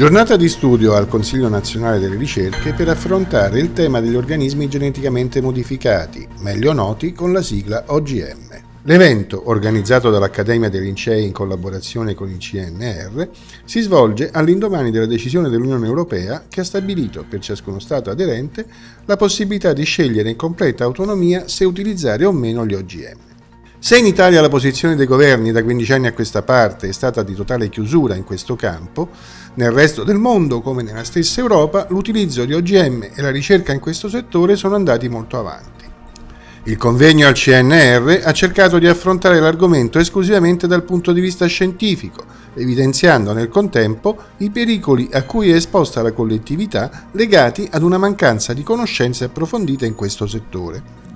Giornata di studio al Consiglio nazionale delle ricerche per affrontare il tema degli organismi geneticamente modificati, meglio noti con la sigla OGM. L'evento, organizzato dall'Accademia dei Lincei in collaborazione con il CNR, si svolge all'indomani della decisione dell'Unione Europea che ha stabilito per ciascuno Stato aderente la possibilità di scegliere in completa autonomia se utilizzare o meno gli OGM. Se in Italia la posizione dei governi da 15 anni a questa parte è stata di totale chiusura in questo campo, nel resto del mondo, come nella stessa Europa, l'utilizzo di OGM e la ricerca in questo settore sono andati molto avanti. Il convegno al CNR ha cercato di affrontare l'argomento esclusivamente dal punto di vista scientifico, evidenziando nel contempo i pericoli a cui è esposta la collettività legati ad una mancanza di conoscenze approfondite in questo settore.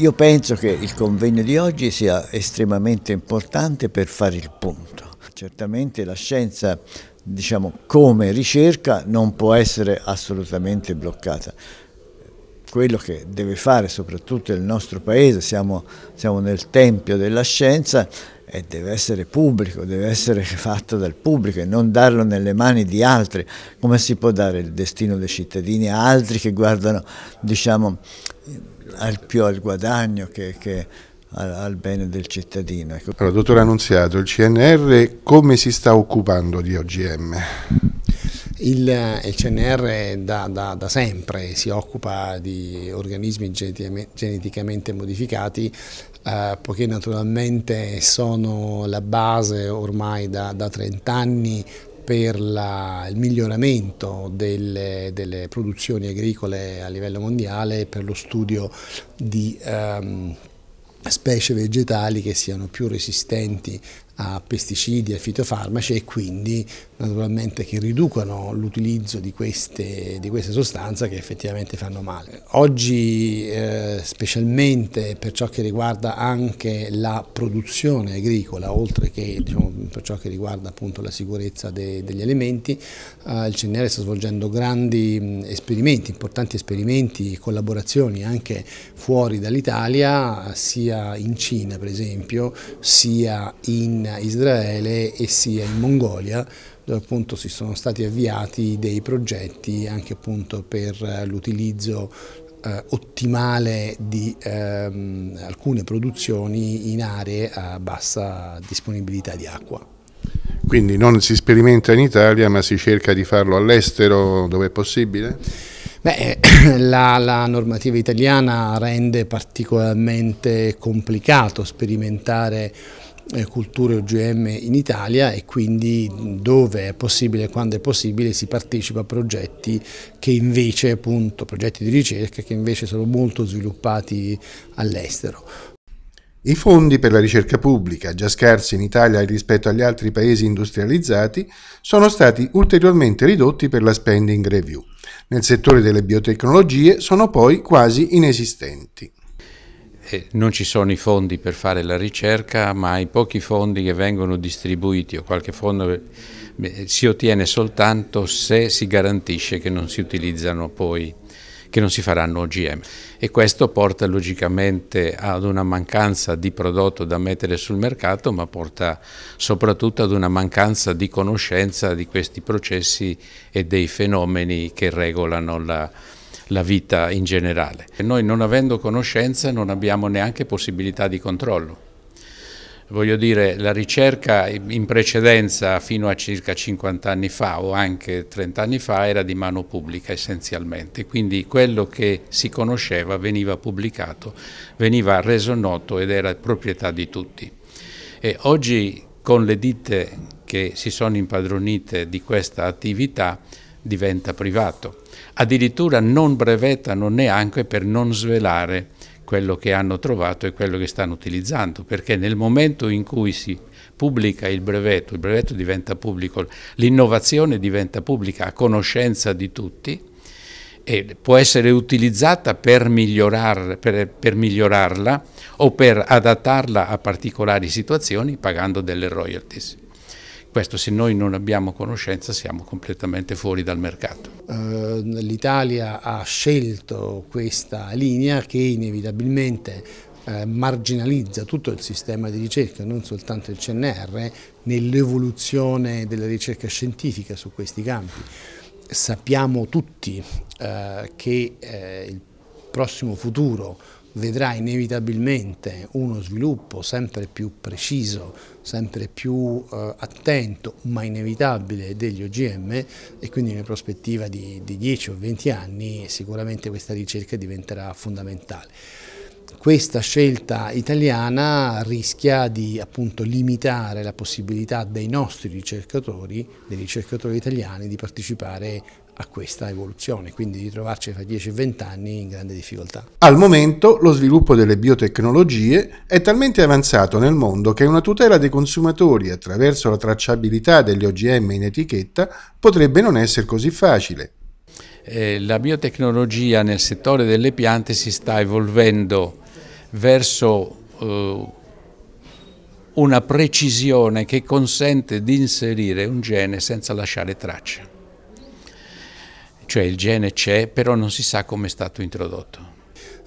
Io penso che il convegno di oggi sia estremamente importante per fare il punto. Certamente la scienza diciamo, come ricerca non può essere assolutamente bloccata. Quello che deve fare soprattutto il nostro paese, siamo, siamo nel tempio della scienza, e deve essere pubblico, deve essere fatto dal pubblico e non darlo nelle mani di altri. Come si può dare il destino dei cittadini a altri che guardano diciamo, al più al guadagno che, che al, al, bene del cittadino? Ecco. Allora, dottor Annunziato, il CNR come si sta occupando di OGM? Il, eh, il, CNR da, da, da, sempre si occupa di organismi geneticamente modificati eh, poiché naturalmente sono la base ormai da, da 30 anni per la, il miglioramento delle, delle, produzioni agricole a livello mondiale e per lo studio di ehm, specie vegetali che siano più resistenti a pesticidi e fitofarmaci e quindi naturalmente che riducano l'utilizzo di, di queste, sostanze che effettivamente fanno male. Oggi eh, specialmente per ciò che riguarda anche la produzione agricola oltre che diciamo, per ciò che riguarda appunto la sicurezza de, degli alimenti eh, il CNR sta svolgendo grandi mh, esperimenti, importanti esperimenti collaborazioni anche fuori dall'Italia sia in Cina per esempio sia in Israele e sia in Mongolia dove appunto si sono stati avviati dei progetti anche appunto per eh, l'utilizzo eh, ottimale di ehm, alcune produzioni in aree a bassa disponibilità di acqua. Quindi non si sperimenta in Italia ma si cerca di farlo all'estero dove è possibile? Beh, eh, la, la, normativa italiana rende particolarmente complicato sperimentare eh, culture OGM in Italia e quindi dove è possibile e quando è possibile si partecipa a progetti che invece appunto progetti di ricerca che invece sono molto sviluppati all'estero. I fondi per la ricerca pubblica, già scarsi in Italia rispetto agli altri paesi industrializzati, sono stati ulteriormente ridotti per la spending review. Nel settore delle biotecnologie sono poi quasi inesistenti non ci sono i fondi per fare la ricerca, ma i pochi fondi che vengono distribuiti o qualche fondo si ottiene soltanto se si garantisce che non si utilizzano poi che non si faranno OGM e questo porta logicamente ad una mancanza di prodotto da mettere sul mercato ma porta soprattutto ad una mancanza di conoscenza di questi processi e dei fenomeni che regolano la, la vita in generale. E noi non avendo conoscenza non abbiamo neanche possibilità di controllo. Voglio dire, la ricerca in precedenza fino a circa 50 anni fa o anche 30 anni fa era di mano pubblica essenzialmente, quindi quello che si conosceva veniva pubblicato, veniva reso noto ed era proprietà di tutti. E oggi con le ditte che si sono impadronite di questa attività diventa privato. Addirittura non brevettano neanche per non svelare quello che hanno trovato e quello che stanno utilizzando, perché nel momento in cui si pubblica il brevetto, il brevetto diventa pubblico, l'innovazione diventa pubblica a conoscenza di tutti e può essere utilizzata per, migliorar, per, per migliorarla o per adattarla a particolari situazioni pagando delle royalties. Questo se noi non abbiamo conoscenza siamo completamente fuori dal mercato. Eh, L'Italia ha scelto questa linea che inevitabilmente eh, marginalizza tutto il sistema di ricerca, non soltanto il CNR, nell'evoluzione della ricerca scientifica su questi campi. Sappiamo tutti eh, che eh, il prossimo futuro vedrà inevitabilmente uno sviluppo sempre più preciso, sempre più eh, attento ma inevitabile degli OGM e quindi in prospettiva di, di 10 o 20 anni sicuramente questa ricerca diventerà fondamentale questa scelta italiana rischia di appunto, limitare la possibilità dei nostri ricercatori, dei ricercatori italiani, di partecipare a questa evoluzione, quindi di trovarci fra 10 e 20 anni in grande difficoltà. Al momento lo sviluppo delle biotecnologie è talmente avanzato nel mondo che una tutela dei consumatori attraverso la tracciabilità degli OGM in etichetta potrebbe non essere così facile. Eh, la biotecnologia nel settore delle piante si sta evolvendo verso eh, una precisione che consente di inserire un gene senza lasciare traccia cioè il gene c'è, però non si sa come è stato introdotto.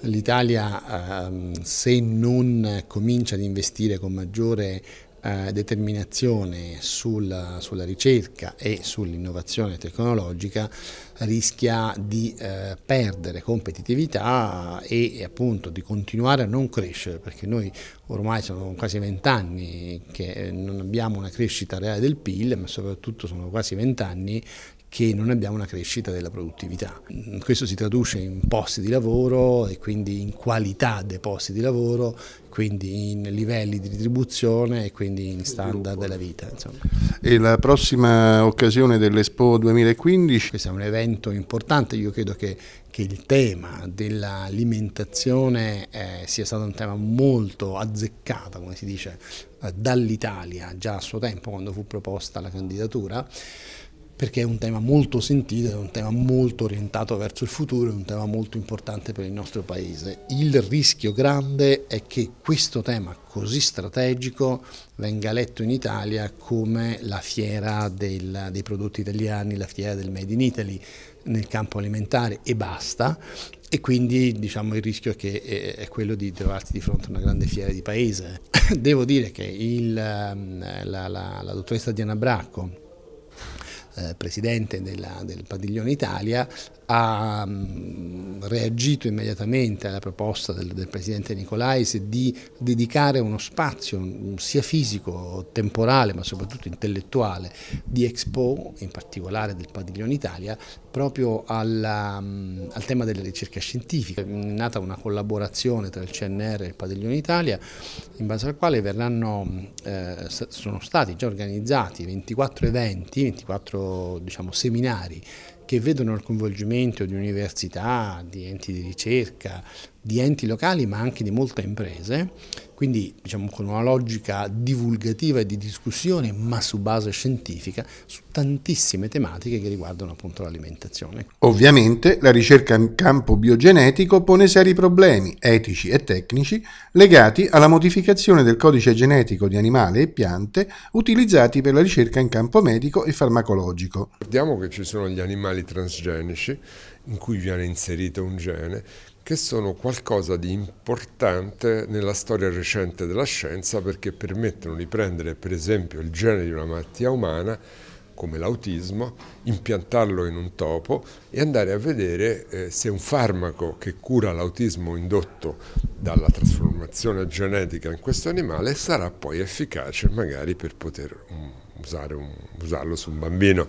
L'Italia, ehm, se non comincia ad investire con maggiore eh, determinazione sulla, sulla ricerca e sull'innovazione tecnologica, rischia di eh, perdere competitività e, e appunto di continuare a non crescere perché noi ormai sono quasi vent'anni che non abbiamo una crescita reale del PIL ma soprattutto sono quasi vent'anni che non abbiamo una crescita della produttività. Questo si traduce in posti di lavoro e quindi in qualità dei posti di lavoro, quindi in livelli di retribuzione e quindi in standard della vita. Insomma. E la prossima occasione dell'Expo 2015? Questo è un evento importante, io credo che, che il tema dell'alimentazione eh, sia stato un tema molto azzeccato, come si dice, eh, dall'Italia già a suo tempo quando fu proposta la candidatura perché è un tema molto sentito, è un tema molto orientato verso il futuro, è un tema molto importante per il nostro paese. Il rischio grande è che questo tema così strategico venga letto in Italia come la fiera del, dei prodotti italiani, la fiera del Made in Italy nel campo alimentare e basta e quindi diciamo, il rischio è, che, eh, è, quello di trovarsi di fronte a una grande fiera di paese. Devo dire che il, ehm, la, la, la dottoressa Diana Bracco eh, presidente della, del Padiglione Italia, ha mm, reagito immediatamente alla proposta del, del presidente Nicolais di dedicare uno spazio sia fisico, temporale ma soprattutto intellettuale di Expo, in particolare del Padiglione Italia, proprio alla, mm, al tema della ricerca scientifica. È nata una collaborazione tra il CNR e il Padiglione Italia in base al quale verranno, eh, sono stati già organizzati 24 eventi, 24 diciamo, seminari che vedono il coinvolgimento di università, di enti di ricerca, di enti locali ma anche di molte imprese, quindi diciamo, con una logica divulgativa e di discussione ma su base scientifica su tantissime tematiche che riguardano appunto l'alimentazione. Ovviamente la ricerca in campo biogenetico pone seri problemi etici e tecnici legati alla modificazione del codice genetico di animali e piante utilizzati per la ricerca in campo medico e farmacologico. Ricordiamo che ci sono gli animali transgenici in cui viene inserito un gene che sono qualcosa di importante nella storia recente della scienza perché permettono di prendere per esempio il gene di una malattia umana come l'autismo, impiantarlo in un topo e andare a vedere eh, se un farmaco che cura l'autismo indotto dalla trasformazione genetica in questo animale sarà poi efficace magari per poter um, un, usarlo su un bambino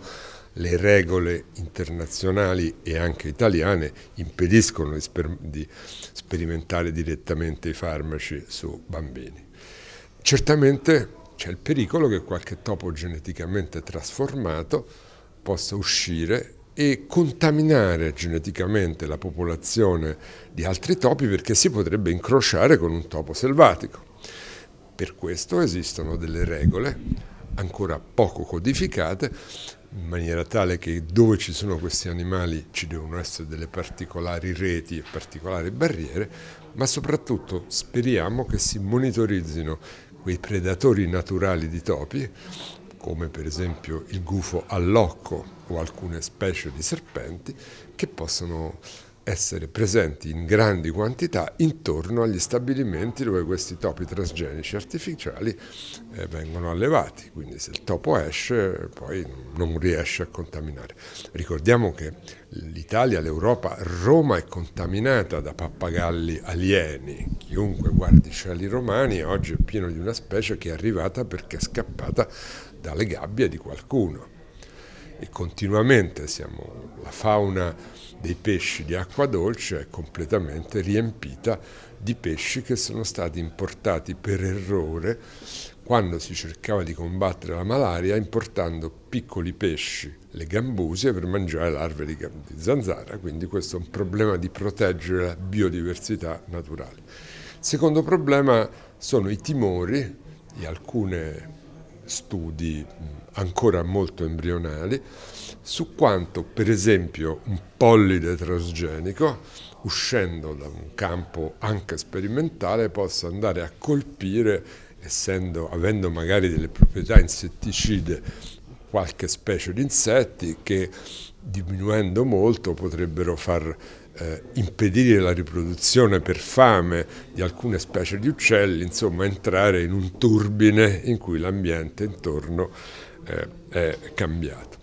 le regole internazionali e anche italiane impediscono di sperimentare direttamente i farmaci su bambini. Certamente c'è il pericolo che qualche topo geneticamente trasformato possa uscire e contaminare geneticamente la popolazione di altri topi perché si potrebbe incrociare con un topo selvatico. Per questo esistono delle regole ancora poco codificate in maniera tale che dove ci sono questi animali ci devono essere delle particolari reti e particolari barriere, ma soprattutto speriamo che si monitorizzino quei predatori naturali di topi, come per esempio il gufo allocco o alcune specie di serpenti, che possono essere presenti in grandi quantità intorno agli stabilimenti dove questi topi transgenici artificiali eh, vengono allevati, quindi se il topo esce poi non riesce a contaminare. Ricordiamo che l'Italia, l'Europa, Roma è contaminata da pappagalli alieni, chiunque guardi i cieli romani oggi è pieno di una specie che è arrivata perché è scappata dalle gabbie di qualcuno e continuamente siamo, la fauna dei pesci di acqua dolce è completamente riempita di pesci che sono stati importati per errore quando si cercava di combattere la malaria importando piccoli pesci, le gambuse, per mangiare larve di, zanzara, quindi questo è un problema di proteggere la biodiversità naturale. secondo problema sono i timori di alcune studi mm, ancora molto embrionali su quanto, per esempio, un pollide transgenico, uscendo da un campo anche sperimentale, possa andare a colpire, essendo, avendo magari delle proprietà insetticide, qualche specie di insetti che diminuendo molto potrebbero far eh, impedire la riproduzione per fame di alcune specie di uccelli, insomma entrare in un turbine in cui l'ambiente intorno eh, è cambiato.